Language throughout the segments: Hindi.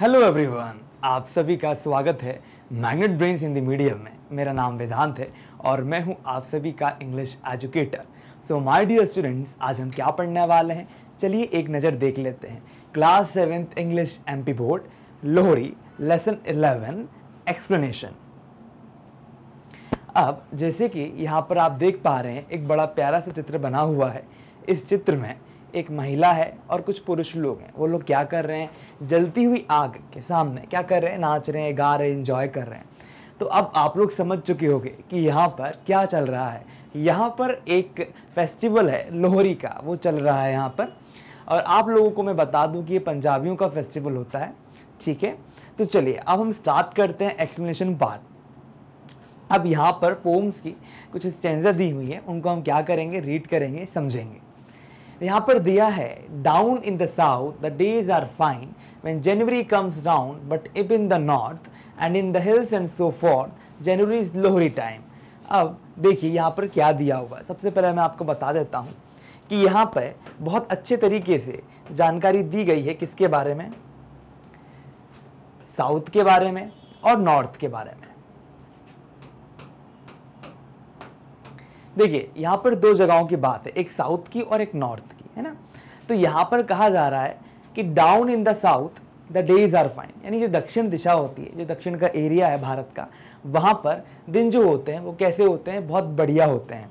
हेलो एवरीवन आप सभी का स्वागत है मैग्नेट ब्रेन्स हिंदी मीडियम में मेरा नाम वेदांत है और मैं हूं आप सभी का English educator so my dear students आज हम क्या पढ़ने वाले हैं चलिए एक नज़र देख लेते हैं class seventh English M board Lohri lesson eleven explanation अब जैसे कि यहाँ पर आप देख पा रहे हैं एक बड़ा प्यारा सा चित्र बना हुआ है इस चित्र में एक महिला है और कुछ पुरुष लोग हैं वो लोग क्या कर रहे हैं जलती हुई आग के सामने क्या कर रहे हैं नाच रहे हैं गा रहे हैं इंजॉय कर रहे हैं तो अब आप लोग समझ चुके होंगे कि यहाँ पर क्या चल रहा है यहाँ पर एक फेस्टिवल है लोहरी का वो चल रहा है यहाँ पर और आप लोगों को मैं बता दूँ कि ये पंजाबियों का फेस्टिवल होता है ठीक है तो चलिए अब हम स्टार्ट करते हैं एक्सप्लेनेशन पार्ट अब यहाँ पर पोम्स की कुछ स्टेंजा दी हुई है उनको हम क्या करेंगे रीड करेंगे समझेंगे यहाँ पर दिया है down in the south the days are fine when January comes down but up in the north and in the hills and so forth, January is Lohri time अब देखिए यहाँ पर क्या दिया हुआ है सबसे पहले मैं आपको बता देता हूँ कि यहाँ पर बहुत अच्छे तरीके से जानकारी दी गई है किसके बारे में साउथ के बारे में और नॉर्थ के बारे में देखिए यहाँ पर दो जगहों की बात है एक साउथ की और एक नॉर्थ की है ना तो यहाँ पर कहा जा रहा है कि down in the south the days are fine यानी जो दक्षिण दिशा होती है जो दक्षिण का एरिया है भारत का वहाँ पर दिन जो होते हैं वो कैसे होते हैं बहुत बढ़िया होते हैं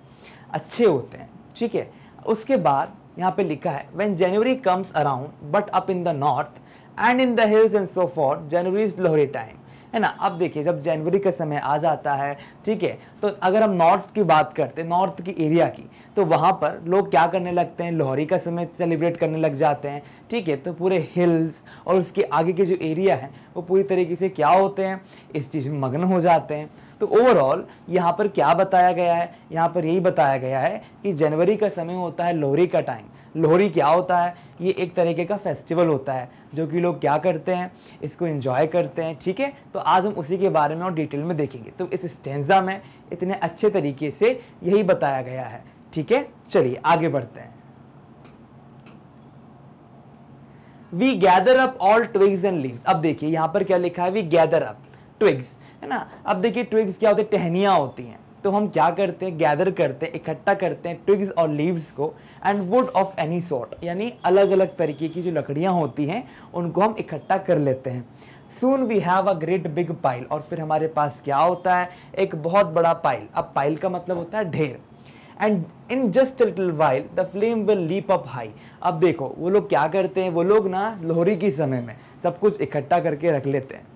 अच्छे होते हैं ठीक है उसके बाद यहाँ पे लिखा है when January comes around but up in the north and in the hills and so forth January is Lohri time है ना अब देखिए जब जनवरी का समय आ जाता है ठीक है तो अगर हम नॉर्थ की बात करते हैं नॉर्थ की एरिया की तो वहाँ पर लोग क्या करने लगते हैं लोहरी का समय सेलिब्रेट करने लग जाते हैं ठीक है तो पूरे हिल्स और उसके आगे के जो एरिया है वो पूरी तरीके से क्या होते हैं इस चीज़ में मग्न हो जाते हैं तो ओवरऑल यहाँ पर क्या बताया गया है यहाँ पर यही बताया गया है कि जनवरी का समय होता है लोहरी का टाइम लोहरी क्या होता है ये एक तरीके का फेस्टिवल होता है जो कि लोग क्या करते हैं इसको इन्जॉय करते हैं ठीक है तो आज हम उसी के बारे में और डिटेल में देखेंगे तो इस स्टेंजा में इतने अच्छे तरीके से यही बताया गया है ठीक है चलिए आगे बढ़ते हैं we gather up all twigs and leaves अब देखिए यहां पर क्या लिखा है वी गैदर अप ट्विग्स है ना अब देखिए ट्विग्स क्या होते हैं टहनियाँ होती हैं तो हम क्या करते हैं गैदर करते हैं इकट्ठा करते हैं ट्विग्स और लीव्स को and wood of any sort यानी अलग अलग तरीके की जो लकड़ियाँ होती हैं उनको हम इकट्ठा कर लेते हैं soon we have a great big pile और फिर हमारे पास क्या होता है एक बहुत बड़ा पाइल अब पाइल का मतलब होता है ढेर and in just little while the flame will leap up high अब देखो वो लोग क्या करते हैं वो लोग ना लोहरी के समय में सब कुछ इकट्ठा करके रख लेते हैं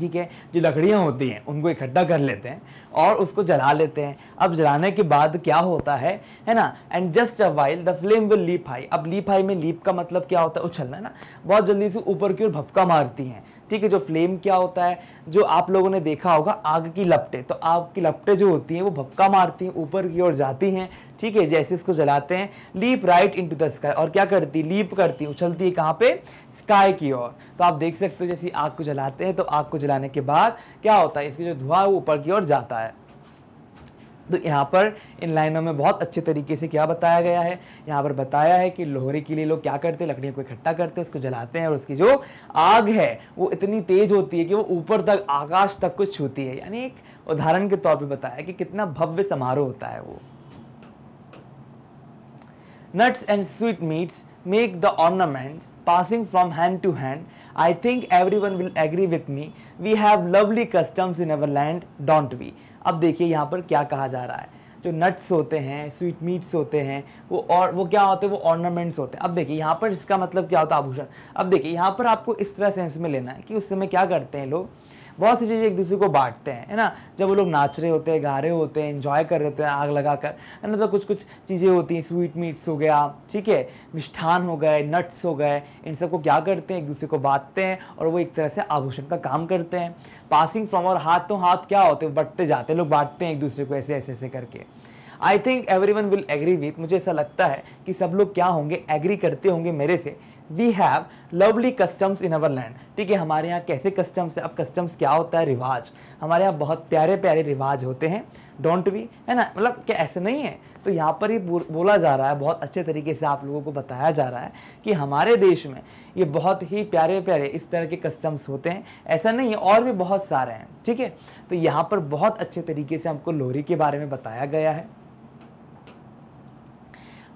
ठीक है जो लकड़ियाँ होती हैं उनको इकट्ठा कर लेते हैं और उसको जला लेते हैं अब जलाने के बाद क्या होता है है ना and just a while the flame will leap high अब लीप हाई में लीप का मतलब क्या होता है उछलना है ना बहुत जल्दी से ऊपर की ओर भपका मारती हैं ठीक है जो फ्लेम क्या होता है जो आप लोगों ने देखा होगा आग की लपटें तो आग की लपटें जो होती हैं वो भपका मारती हैं ऊपर की ओर जाती हैं ठीक है जैसे इसको जलाते हैं leap right into the sky और क्या करती है लीप करती है उछलती है कहाँ पे स्काई की ओर तो आप देख सकते हो जैसे आग को जलाते हैं तो आग को जलाने के बाद क्या होता है इसकी जो धुआं है वो ऊपर की ओर जाता है तो यहाँ पर इन लाइनों में बहुत अच्छे तरीके से क्या बताया गया है यहाँ पर बताया है कि लोहरे के लिए लोग क्या करते हैं लकड़ियों को इकट्ठा करते हैं उसको जलाते हैं और उसकी जो आग है वो इतनी तेज होती है कि वो ऊपर तक आकाश तक को छूती है यानी एक उदाहरण के तौर पर बताया कि कितना भव्य समारोह होता है वो nuts and sweetmeats make the ornaments passing from hand to hand I think everyone will agree with me we have lovely customs in our land don't we अब देखिए यहाँ पर क्या कहा जा रहा है जो नट्स होते हैं स्वीट मीट्स होते हैं वो और वो क्या होते हैं वो ऑर्नामेंट्स होते हैं अब देखिए यहाँ पर इसका मतलब क्या होता है आभूषण अब देखिए यहाँ पर आपको इस तरह सेंस में लेना है कि उस समय क्या करते हैं लोग बहुत सी चीज़ें एक दूसरे को बांटते हैं है ना जब वो लोग नाच रहे होते हैं गा रहे होते हैं इन्जॉय कर रहे होते हैं आग लगा कर है ना तो कुछ कुछ चीज़ें होती हैं स्वीट मीट्स हो गया ठीक है मिष्ठान हो गए नट्स हो गए इन सब को क्या करते हैं एक दूसरे को बांटते हैं और वो एक तरह से आभूषण का काम करते हैं पासिंग फ्रॉम और हाथ तो हाथ क्या होते हैं बटते जाते हैं लोग बांटते हैं एक दूसरे को ऐसे ऐसे ऐसे करके I think everyone will agree with मुझे ऐसा लगता है कि सब लोग क्या होंगे एग्री करते होंगे मेरे से we have lovely customs in our land ठीक है हमारे यहाँ कैसे कस्टम्स है अब कस्टम्स क्या होता है रिवाज हमारे यहाँ बहुत प्यारे प्यारे रिवाज होते हैं डोंट वी है ना मतलब क्या ऐसे नहीं है तो यहाँ पर ही बोला जा रहा है बहुत अच्छे तरीके से आप लोगों को बताया जा रहा है कि हमारे देश में ये बहुत ही प्यारे प्यारे इस तरह के कस्टम्स होते हैं ऐसा नहीं है और भी बहुत सारे हैं ठीक है तो यहाँ पर बहुत अच्छे तरीके से हमको लोहरी के बारे में बताया गया है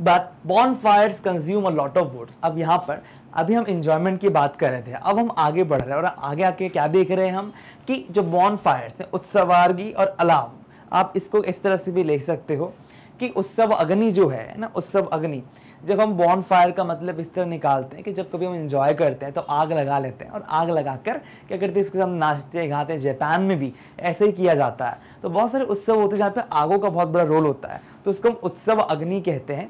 but bonfire consume a lot of woods अब यहाँ पर अभी हम इंजॉयमेंट की बात कर रहे थे अब हम आगे बढ़ रहे हैं और आगे आके क्या देख रहे हैं हम कि जो बॉन फायर्स हैं उत्सवार्गी और अलाम आप इसको इस तरह से भी ले सकते हो कि उत्सव अग्नि जो है ना उत्सव अग्नि जब हम बॉन फायर का मतलब इस तरह निकालते हैं कि जब कभी हम इंजॉय करते हैं तो आग लगा लेते हैं और आग लगा कर क्या करते हैं इसके हम नाचते गाते हैं जापान में भी ऐसे ही किया जाता है तो बहुत सारे उत्सव होते हैं जहाँ पे आगों का बहुत बड़ा रोल होता है तो उसको हम उत्सव अग्नि कहते हैं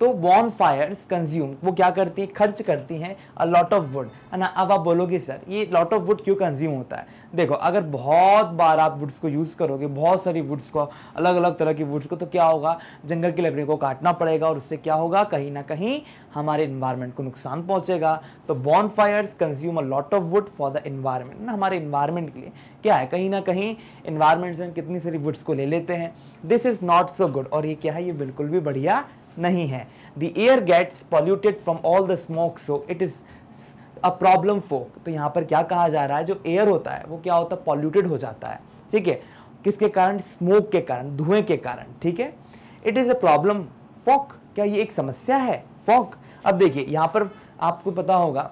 तो बॉन फायर्स कंज्यूम वो क्या करती है खर्च करती हैं अ लॉट ऑफ वुड है ना अब आप बोलोगे सर ये लॉट ऑफ वुड क्यों कंज्यूम होता है देखो अगर बहुत बार आप वुड्स को यूज़ करोगे बहुत सारी वुड्स को अलग अलग तरह की वुड्स को तो क्या होगा जंगल की लकड़ी को काटना पड़ेगा और उससे क्या होगा कहीं ना कहीं हमारे इन्वायरमेंट को नुकसान पहुँचेगा तो bonfires consume a lot of wood for the environment ना हमारे इन्वायरमेंट के लिए क्या है कहीं ना कहीं इन्वायरमेंट से हम कितनी सारी वुड्स को ले लेते हैं this is not so good और ये क्या है ये बिल्कुल भी बढ़िया नहीं है the air gets polluted from all the smoke so it is a problem folk तो यहाँ पर क्या कहा जा रहा है जो एयर होता है वो क्या होता है पॉल्यूटेड हो जाता है ठीक है किसके कारण स्मोक के कारण धुएं के कारण ठीक है it is a problem folk क्या ये एक समस्या है फॉक अब देखिए यहाँ पर आपको पता होगा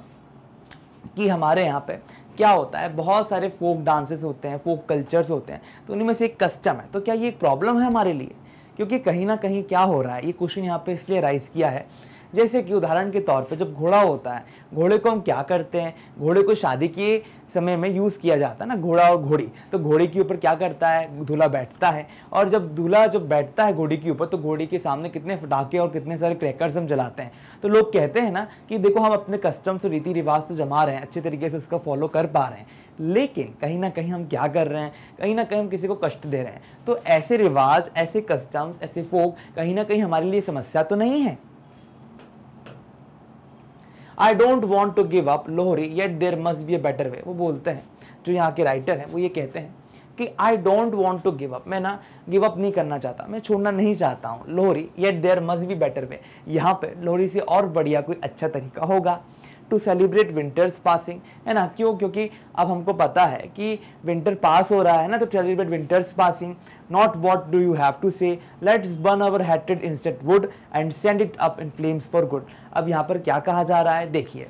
कि हमारे यहाँ पे क्या होता है बहुत सारे फोक डांसेस होते हैं फोक कल्चर्स होते हैं तो उनमें से एक कस्टम है तो क्या ये एक प्रॉब्लम है हमारे लिए क्योंकि कहीं ना कहीं क्या हो रहा है ये क्वेश्चन यहाँ पे इसलिए राइज किया है जैसे कि उदाहरण के तौर पे जब घोड़ा होता है घोड़े को हम क्या करते हैं घोड़े को शादी के समय में यूज़ किया जाता है ना घोड़ा और घोड़ी तो घोड़े के ऊपर क्या करता है दूल्हा बैठता है और जब दूल्हा जब बैठता है घोड़ी के ऊपर तो घोड़ी के सामने कितने फटाके और कितने सारे क्रैकर्स हम जलाते हैं तो लोग कहते हैं ना कि देखो हम अपने कस्टम्स और रीति रिवाज तो जमा रहे हैं अच्छे तरीके से उसका फॉलो कर पा रहे हैं लेकिन कहीं ना कहीं हम क्या कर रहे हैं कहीं ना कहीं हम किसी को कष्ट दे रहे हैं तो ऐसे रिवाज ऐसे कस्टम्स ऐसे फोक कहीं ना कहीं हमारे लिए समस्या तो नहीं है I don't want to give up Lohri yet there must be a better way वो बोलते हैं जो यहाँ के राइटर हैं वो ये कहते हैं कि I don't want to give up मैं ना गिव अप नहीं करना चाहता मैं छोड़ना नहीं चाहता हूँ Lohri yet there must be better way यहाँ पे लोहरी से और बढ़िया कोई अच्छा तरीका होगा टू सेलिब्रेट विंटर्स पासिंग है ना क्यों क्योंकि अब हमको पता है कि विंटर पास हो रहा है ना तो celebrate winters passing not what do you have to say let's burn our हैटेड instead wood and send it up in flames for good अब यहाँ पर क्या कहा जा रहा है देखिए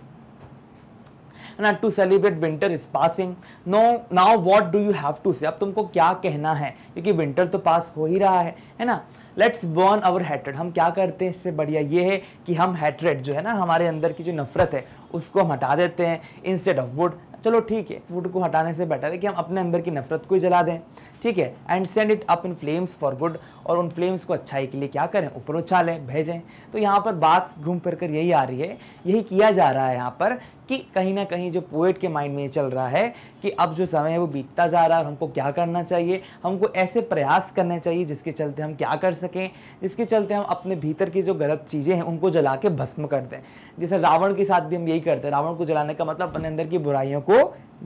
ना to celebrate winter is passing no now what do you have to say अब तुमको क्या कहना है क्योंकि विंटर तो पास हो ही रहा है है ना लेट्स बर्न अवर हैट्रेड हम क्या करते हैं इससे बढ़िया ये है कि हम हैट्रेड जो है ना हमारे अंदर की जो नफरत है उसको हम हटा देते हैं इंस्टेड ऑफ वुड चलो ठीक है वुड को हटाने से बेटर है कि हम अपने अंदर की नफरत को ही जला दें ठीक है and send it up in flames for good और उन फ्लेम्स को अच्छाई के लिए क्या करें ऊपर उछालें भेजें तो यहाँ पर बात घूम फिर कर यही आ रही है यही किया जा रहा है यहाँ पर कि कहीं ना कहीं जो पोएट के माइंड में ये चल रहा है कि अब जो समय है वो बीतता जा रहा है हमको क्या करना चाहिए हमको ऐसे प्रयास करने चाहिए जिसके चलते हम क्या कर सकें जिसके चलते हम अपने भीतर की जो गलत चीज़ें हैं उनको जला के भस्म कर दें जैसे रावण के साथ भी हम यही करते हैं रावण को जलाने का मतलब अपने अंदर की बुराइयों को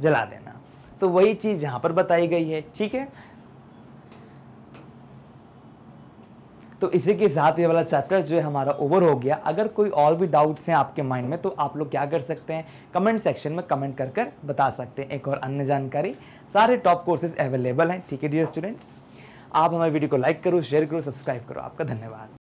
जला देना तो वही चीज़ यहाँ पर बताई गई है ठीक है तो इसी के साथ ये वाला चैप्टर जो है हमारा ओवर हो गया अगर कोई और भी डाउट्स हैं आपके माइंड में तो आप लोग क्या कर सकते हैं कमेंट सेक्शन में कमेंट कर कर बता सकते हैं एक और अन्य जानकारी सारे टॉप कोर्सेज अवेलेबल हैं ठीक है डियर स्टूडेंट्स आप हमारे वीडियो को लाइक करो शेयर करो सब्सक्राइब करो आपका धन्यवाद